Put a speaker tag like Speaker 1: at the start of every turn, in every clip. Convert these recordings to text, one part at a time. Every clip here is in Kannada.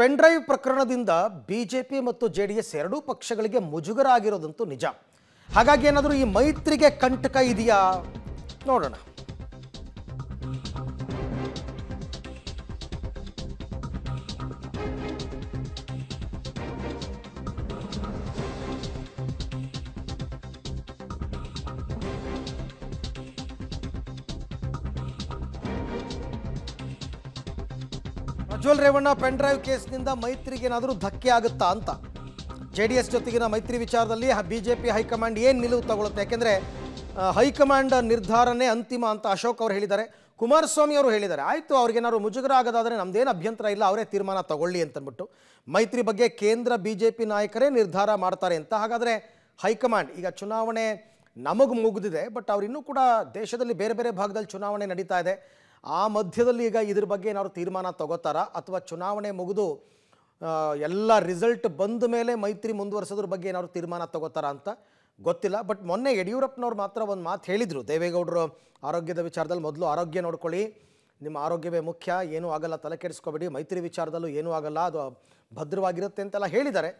Speaker 1: ಪೆನ್ಡ್ರೈವ್ ಪ್ರಕರಣದಿಂದ ಬಿಜೆಪಿ ಮತ್ತು ಜೆ ಡಿ ಎಸ್ ಎರಡೂ ಪಕ್ಷಗಳಿಗೆ ಮುಜುಗರ ಆಗಿರೋದಂತೂ ನಿಜ ಹಾಗಾಗಿ ಏನಾದರೂ ಈ ಮೈತ್ರಿಗೆ ಕಂಟಕ ಇದೆಯಾ ನೋಡೋಣ ಪ್ರಜ್ವಲ್ ರೇವಣ್ಣ ಪೆನ್ ಡ್ರೈವ್ ಕೇಸ್ನಿಂದ ಮೈತ್ರಿಗೆ ಏನಾದರೂ ಧಕ್ಕೆ ಆಗುತ್ತಾ ಅಂತ ಜೆ ಡಿ ಎಸ್ ಜೊತೆಗಿನ ಮೈತ್ರಿ ವಿಚಾರದಲ್ಲಿ ಬಿ ಜೆ ಪಿ ಹೈಕಮಾಂಡ್ ಏನು ನಿಲುವು ತಗೊಳ್ಳುತ್ತೆ ಯಾಕೆಂದರೆ ಹೈಕಮಾಂಡ್ ನಿರ್ಧಾರನೇ ಅಂತಿಮ ಅಂತ ಅಶೋಕ್ ಅವರು ಹೇಳಿದ್ದಾರೆ ಕುಮಾರಸ್ವಾಮಿ ಅವರು ಹೇಳಿದ್ದಾರೆ ಆಯಿತು ಅವ್ರಿಗೇನಾದ್ರು ಮುಜುಗರ ಆಗೋದಾದರೆ ನಮ್ದೇನು ಅಭ್ಯಂತರ ಇಲ್ಲ ಅವರೇ ತೀರ್ಮಾನ ತಗೊಳ್ಳಿ ಅಂತಂದ್ಬಿಟ್ಟು ಮೈತ್ರಿ ಬಗ್ಗೆ ಕೇಂದ್ರ ಬಿ ಜೆ ಪಿ ನಾಯಕರೇ ನಿರ್ಧಾರ ಮಾಡ್ತಾರೆ ಅಂತ ಹಾಗಾದರೆ ಹೈಕಮಾಂಡ್ ಈಗ ಚುನಾವಣೆ ನಮಗೆ ಮುಗಿದಿದೆ ಬಟ್ ಅವರಿನ್ನೂ ಕೂಡ ದೇಶದಲ್ಲಿ ಬೇರೆ ಬೇರೆ ಭಾಗದಲ್ಲಿ ಚುನಾವಣೆ ನಡೀತಾ ಇದೆ ಆ ಮಧ್ಯದಲ್ಲಿ ಈಗ ಇದ್ರ ಬಗ್ಗೆ ಏನಾದ್ರು ತೀರ್ಮಾನ ತಗೋತಾರಾ ಅಥವಾ ಚುನಾವಣೆ ಮುಗಿದು ಎಲ್ಲ ರಿಸಲ್ಟ್ ಬಂದ ಮೇಲೆ ಮೈತ್ರಿ ಮುಂದುವರ್ಸೋದ್ರ ಬಗ್ಗೆ ಏನಾದ್ರು ತೀರ್ಮಾನ ತಗೋತಾರ ಅಂತ ಗೊತ್ತಿಲ್ಲ ಬಟ್ ಮೊನ್ನೆ ಯಡಿಯೂರಪ್ಪನವ್ರು ಮಾತ್ರ ಒಂದು ಮಾತು ಹೇಳಿದರು ದೇವೇಗೌಡರು ಆರೋಗ್ಯದ ವಿಚಾರದಲ್ಲಿ ಮೊದಲು ಆರೋಗ್ಯ ನೋಡ್ಕೊಳ್ಳಿ ನಿಮ್ಮ ಆರೋಗ್ಯವೇ ಮುಖ್ಯ ಏನೂ ಆಗಲ್ಲ ತಲೆ ಕೆಡಿಸ್ಕೋಬೇಡಿ ಮೈತ್ರಿ ವಿಚಾರದಲ್ಲೂ ಏನೂ ಆಗಲ್ಲ ಅದು ಭದ್ರವಾಗಿರುತ್ತೆ ಅಂತೆಲ್ಲ ಹೇಳಿದ್ದಾರೆ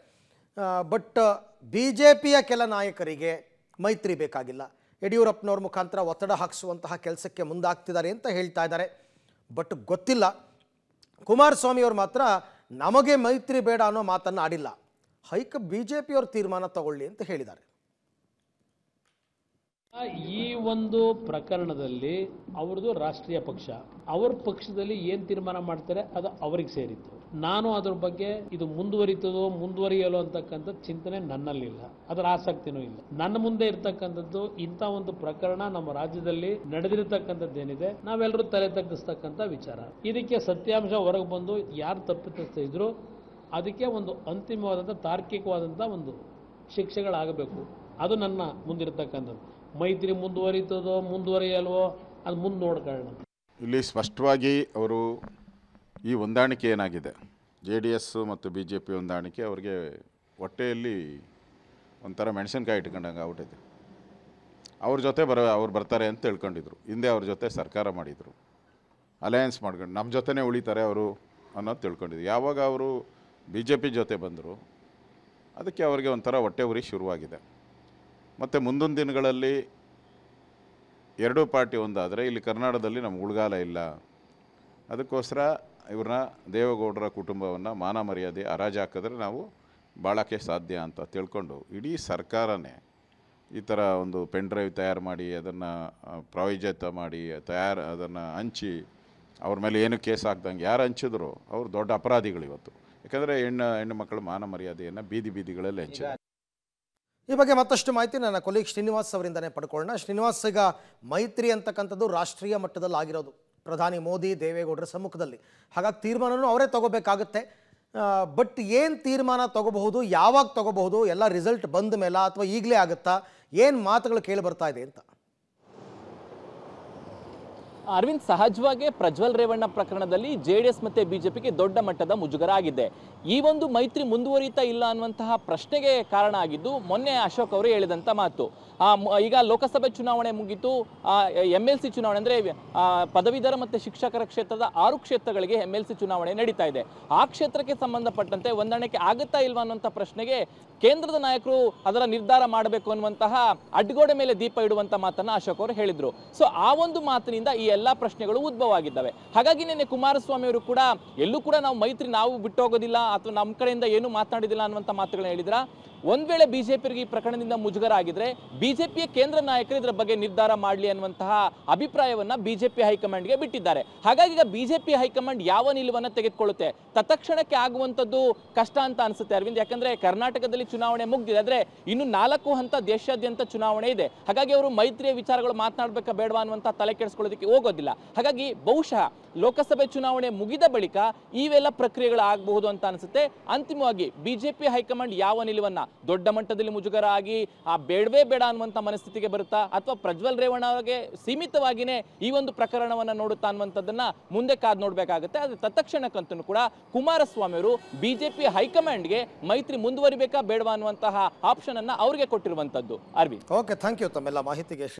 Speaker 1: ಬಟ್ ಬಿ ಜೆ ಪಿಯ ಕೆಲ ನಾಯಕರಿಗೆ ಮೈತ್ರಿ ಬೇಕಾಗಿಲ್ಲ ಯಡಿಯೂರಪ್ಪನವ್ರ ಮುಖಾಂತರ ಒತ್ತಡ ಹಾಕಿಸುವಂತಹ ಕೆಲಸಕ್ಕೆ ಮುಂದಾಗ್ತಿದ್ದಾರೆ ಅಂತ ಹೇಳ್ತಾ ಇದ್ದಾರೆ ಬಟ್ ಗೊತ್ತಿಲ್ಲ ಕುಮಾರಸ್ವಾಮಿಯವ್ರು ಮಾತ್ರ ನಮಗೆ ಮೈತ್ರಿ ಬೇಡ ಅನ್ನೋ ಮಾತನ್ನು ಆಡಿಲ್ಲ ಹೈಕ ಬಿ ಜೆ ಪಿಯವ್ರ ತೀರ್ಮಾನ ತಗೊಳ್ಳಿ ಅಂತ ಹೇಳಿದ್ದಾರೆ
Speaker 2: ಈ ಒಂದು ಪ್ರಕರಣದಲ್ಲಿ ಅವ್ರದ್ದು ರಾಷ್ಟ್ರೀಯ ಪಕ್ಷ ಅವ್ರ ಪಕ್ಷದಲ್ಲಿ ಏನ್ ತೀರ್ಮಾನ ಮಾಡ್ತಾರೆ ಅದು ಅವ್ರಿಗೆ ಸೇರಿತ್ತು ನಾನು ಅದ್ರ ಬಗ್ಗೆ ಇದು ಮುಂದುವರಿತದೋ ಮುಂದುವರಿಯಲೋ ಅಂತಕ್ಕಂಥ ಚಿಂತನೆ ನನ್ನಲ್ಲಿಲ್ಲ ಅದರ ಆಸಕ್ತಿನೂ ಇಲ್ಲ ನನ್ನ ಮುಂದೆ ಇರ್ತಕ್ಕಂಥದ್ದು ಇಂಥ ಒಂದು ಪ್ರಕರಣ ನಮ್ಮ ರಾಜ್ಯದಲ್ಲಿ ಏನಿದೆ ನಾವೆಲ್ಲರೂ ತಲೆ ತಗ್ಗಿಸ್ತಕ್ಕಂಥ ವಿಚಾರ ಇದಕ್ಕೆ ಸತ್ಯಾಂಶ ಹೊರಗೆ ಬಂದು ಯಾರು ತಪ್ಪಿತಸ್ಥ ಇದ್ರು ಅದಕ್ಕೆ ಒಂದು ಅಂತಿಮವಾದಂಥ ತಾರ್ಕಿಕವಾದಂಥ ಒಂದು ಶಿಕ್ಷೆಗಳಾಗಬೇಕು ಅದು ನನ್ನ ಮುಂದಿರತಕ್ಕಂಥದ್ದು ಮೈತ್ರಿ ಮುಂದುವರಿತದೋ ಮುಂದುವರಿಯಲ್ವೋ ಅದು ಮುಂದೆ ನೋಡ್ಕೊಳ್ಳೋಣ
Speaker 3: ಇಲ್ಲಿ ಸ್ಪಷ್ಟವಾಗಿ ಅವರು ಈ ಹೊಂದಾಣಿಕೆ ಏನಾಗಿದೆ ಜೆ ಡಿ ಎಸ್ ಮತ್ತು ಬಿ ಜೆ ಪಿ ಹೊಂದಾಣಿಕೆ ಅವ್ರಿಗೆ ಹೊಟ್ಟೆಯಲ್ಲಿ ಒಂಥರ ಮೆಣಸಿನ್ಕಾಯಿ ಇಟ್ಕೊಂಡಂಗೆ ಆಗ್ಬಿಟ್ಟಿದೆ ಅವ್ರ ಜೊತೆ ಬರ ಅವ್ರು ಬರ್ತಾರೆ ಅಂತ ತಿಳ್ಕೊಂಡಿದ್ರು ಹಿಂದೆ ಅವ್ರ ಜೊತೆ ಸರ್ಕಾರ ಮಾಡಿದರು ಅಲಯನ್ಸ್ ಮಾಡ್ಕೊಂಡು ನಮ್ಮ ಜೊತೆನೇ ಉಳಿತಾರೆ ಅವರು ಅನ್ನೋದು ತಿಳ್ಕೊಂಡಿದ್ರು ಯಾವಾಗ ಅವರು ಬಿ ಜೆ ಪಿ ಜೊತೆ ಬಂದರು ಅದಕ್ಕೆ ಅವ್ರಿಗೆ ಒಂಥರ ಹೊಟ್ಟೆ ಉರಿ ಶುರುವಾಗಿದೆ ಮತ್ತು ಮುಂದಿನ ದಿನಗಳಲ್ಲಿ ಎರಡೂ ಪಾರ್ಟಿ ಒಂದಾದರೆ ಇಲ್ಲಿ ಕರ್ನಾಟಕದಲ್ಲಿ ನಮ್ಗೆ ಉಳ್ಗಾಲ ಇಲ್ಲ ಅದಕ್ಕೋಸ್ಕರ ಇವ್ರನ್ನ ದೇವೇಗೌಡರ ಕುಟುಂಬವನ್ನು ಮಾನ ಮರ್ಯಾದೆ ಹರಾಜು ಹಾಕಿದ್ರೆ ನಾವು ಬಾಳೋಕ್ಕೆ ಸಾಧ್ಯ ಅಂತ ತಿಳ್ಕೊಂಡು ಇಡೀ ಸರ್ಕಾರನೇ ಈ ಥರ ಒಂದು ಪೆನ್ ಡ್ರೈವ್ ತಯಾರು ಮಾಡಿ ಅದನ್ನು ಪ್ರಾಯೋಜಿತ ಮಾಡಿ ತಯಾರು ಅದನ್ನು ಹಂಚಿ ಅವ್ರ ಮೇಲೆ ಏನು ಕೇಸ್ ಹಾಕ್ದಂಗೆ ಯಾರು ಹಂಚಿದ್ರು ಅವ್ರು ದೊಡ್ಡ ಅಪರಾಧಿಗಳು ಇವತ್ತು ಯಾಕಂದರೆ ಹೆಣ್ಣು ಹೆಣ್ಣು ಮಕ್ಕಳು ಮಾನ ಮರ್ಯಾದೆಯನ್ನು ಬೀದಿ ಬೀದಿಗಳಲ್ಲಿ ಹಂಚಿದ್ರು ಈ ಬಗ್ಗೆ ಮತ್ತಷ್ಟು
Speaker 1: ಮಾಹಿತಿ ನನ್ನ ಕೊಲೀಗ್ ಶ್ರೀನಿವಾಸ್ ಅವರಿಂದನೇ ಪಡ್ಕೊಳ್ಳೋಣ ಶ್ರೀನಿವಾಸ್ ಈಗ ಮೈತ್ರಿ ಅಂತಕ್ಕಂಥದ್ದು ರಾಷ್ಟ್ರೀಯ ಮಟ್ಟದಲ್ಲಿ ಆಗಿರೋದು ಪ್ರಧಾನಿ ಮೋದಿ ದೇವೇಗೌಡರ ಸಮ್ಮುಖದಲ್ಲಿ ಹಾಗಾಗಿ ತೀರ್ಮಾನನೂ ಅವರೇ ತಗೋಬೇಕಾಗುತ್ತೆ ಬಟ್ ಏನು ತೀರ್ಮಾನ ತಗೋಬಹುದು ಯಾವಾಗ ತಗೋಬಹುದು ಎಲ್ಲ ರಿಸಲ್ಟ್ ಬಂದ ಮೇಲೆ ಅಥವಾ ಈಗಲೇ ಆಗುತ್ತಾ ಏನು ಮಾತುಗಳು ಕೇಳಿ ಬರ್ತಾ ಇದೆ ಅಂತ
Speaker 4: ಅರವಿಂದ್ ಸಹಜವಾಗಿ ಪ್ರಜ್ವಲ್ ರೇವಣ್ಣ ಪ್ರಕರಣದಲ್ಲಿ ಜೆ ಡಿ ಎಸ್ ಮತ್ತು ದೊಡ್ಡ ಮಟ್ಟದ ಮುಜುಗರ ಆಗಿದೆ ಈ ಒಂದು ಮೈತ್ರಿ ಮುಂದುವರಿತಾ ಇಲ್ಲ ಅನ್ನುವಂತಹ ಪ್ರಶ್ನೆಗೆ ಕಾರಣ ಆಗಿದ್ದು ಮೊನ್ನೆ ಅಶೋಕ್ ಅವರು ಹೇಳಿದಂತ ಮಾತು ಈಗ ಲೋಕಸಭೆ ಚುನಾವಣೆ ಮುಗಿತು ಎಮ್ ಎಲ್ ಸಿ ಚುನಾವಣೆ ಅಂದರೆ ಪದವೀಧರ ಮತ್ತೆ ಶಿಕ್ಷಕರ ಕ್ಷೇತ್ರದ ಆರು ಕ್ಷೇತ್ರಗಳಿಗೆ ಎಂ ಎಲ್ ಸಿ ಚುನಾವಣೆ ನಡೀತಾ ಇದೆ ಆ ಕ್ಷೇತ್ರಕ್ಕೆ ಸಂಬಂಧಪಟ್ಟಂತೆ ಹೊಂದಾಣಿಕೆ ಆಗುತ್ತಾ ಇಲ್ವಾ ಅನ್ನುವಂಥ ಪ್ರಶ್ನೆಗೆ ಕೇಂದ್ರದ ನಾಯಕರು ಅದರ ನಿರ್ಧಾರ ಮಾಡಬೇಕು ಅನ್ನುವಂತಹ ಅಡ್ಗೋಡೆ ಮೇಲೆ ದೀಪ ಇಡುವಂತಹ ಮಾತನ್ನು ಅಶೋಕ್ ಅವರು ಹೇಳಿದರು ಸೊ ಆ ಒಂದು ಮಾತಿನಿಂದ ಈ ಎಲ್ಲ ಪ್ರಶ್ನೆಗಳು ಉದ್ಭವ ಆಗಿದ್ದಾವೆ ಹಾಗಾಗಿ ನಿನ್ನೆ ಕುಮಾರಸ್ವಾಮಿ ಅವರು ಕೂಡ ಎಲ್ಲೂ ಕೂಡ ನಾವು ಮೈತ್ರಿ ನಾವು ಬಿಟ್ಟೋಗೋದಿಲ್ಲ ಅಥವಾ ನಮ್ಮ ಕಡೆಯಿಂದ ಏನು ಮಾತನಾಡಿದಿಲ್ಲ ಅನ್ನುವಂಥ ಮಾತುಗಳನ್ನ ಹೇಳಿದ್ರ ಒಂದು ವೇಳೆ ಬಿಜೆಪಿ ಈ ಪ್ರಕರಣದಿಂದ ಮುಜುಗರ ಆಗಿದ್ರೆ ಬಿಜೆಪಿಯ ಕೇಂದ್ರ ನಾಯಕರು ಇದರ ಬಗ್ಗೆ ನಿರ್ಧಾರ ಮಾಡಲಿ ಅನ್ನುವಂತಹ ಅಭಿಪ್ರಾಯವನ್ನ ಬಿಜೆಪಿ ಗೆ ಬಿಟ್ಟಿದ್ದಾರೆ ಹಾಗಾಗಿ ಈಗ ಬಿಜೆಪಿ ಹೈಕಮಾಂಡ್ ಯಾವ ನಿಲುವನ್ನ ತೆಗೆದುಕೊಳ್ಳುತ್ತೆ ತತ್ಕ್ಷಣಕ್ಕೆ ಆಗುವಂಥದ್ದು ಕಷ್ಟ ಅಂತ ಅನಿಸುತ್ತೆ ಅರವಿಂದ್ ಯಾಕಂದ್ರೆ ಕರ್ನಾಟಕದಲ್ಲಿ ಚುನಾವಣೆ ಮುಗ್ದಿದೆ ಆದರೆ ಇನ್ನು ನಾಲ್ಕು ಹಂತ ದೇಶಾದ್ಯಂತ ಚುನಾವಣೆ ಇದೆ ಹಾಗಾಗಿ ಅವರು ಮೈತ್ರಿಯ ವಿಚಾರಗಳು ಮಾತನಾಡಬೇಕಾ ಬೇಡವಾ ಅನ್ನುವಂಥ ತಲೆ ಕೆಡಿಸ್ಕೊಳ್ಳೋದಕ್ಕೆ ಹೋಗೋದಿಲ್ಲ ಹಾಗಾಗಿ ಬಹುಶಃ ಲೋಕಸಭೆ ಚುನಾವಣೆ ಮುಗಿದ ಬಳಿಕ ಇವೆಲ್ಲ ಪ್ರಕ್ರಿಯೆಗಳು ಆಗಬಹುದು ಅಂತ ಅನಿಸುತ್ತೆ ಅಂತಿಮವಾಗಿ ಬಿಜೆಪಿ ಹೈಕಮಾಂಡ್ ಯಾವ ನಿಲುವನ್ನ ದೊಡ್ಡ ಮಟ್ಟದಲ್ಲಿ ಮುಜುಗರ ಆಗಿ ಆ ಬೇಡವೇ ಬೇಡ ಅನ್ನುವಂಥ ಮನಸ್ಥಿತಿಗೆ ಬರುತ್ತಾ ಅಥವಾ ಪ್ರಜ್ವಲ್ ರೇವಣ್ಣ ಅವರಿಗೆ ಸೀಮಿತವಾಗಿಯೇ ಈ ಒಂದು ಪ್ರಕರಣವನ್ನು ನೋಡುತ್ತಾ ಅನ್ನುವಂಥದ್ದನ್ನು ಮುಂದೆ ಕಾದ್ ನೋಡಬೇಕಾಗುತ್ತೆ ಆದರೆ ತತ್ಕ್ಷಣಕ್ಕಂತೂ ಕೂಡ ಕುಮಾರಸ್ವಾಮಿ ಅವರು ಬಿಜೆಪಿ ಹೈಕಮಾಂಡ್ಗೆ ಮೈತ್ರಿ ಮುಂದುವರಿಬೇಕಾ ಬೇಡವಾ ಅನ್ನುವಂತಹ ಆಪ್ಷನ್ ಅನ್ನ ಅವರಿಗೆ ಕೊಟ್ಟಿರುವಂತದ್ದು ಅರ್ವಿ ಓಕೆ ಥ್ಯಾಂಕ್ ಯು ತಮ್ಮೆಲ್ಲ ಮಾಹಿತಿಗೆ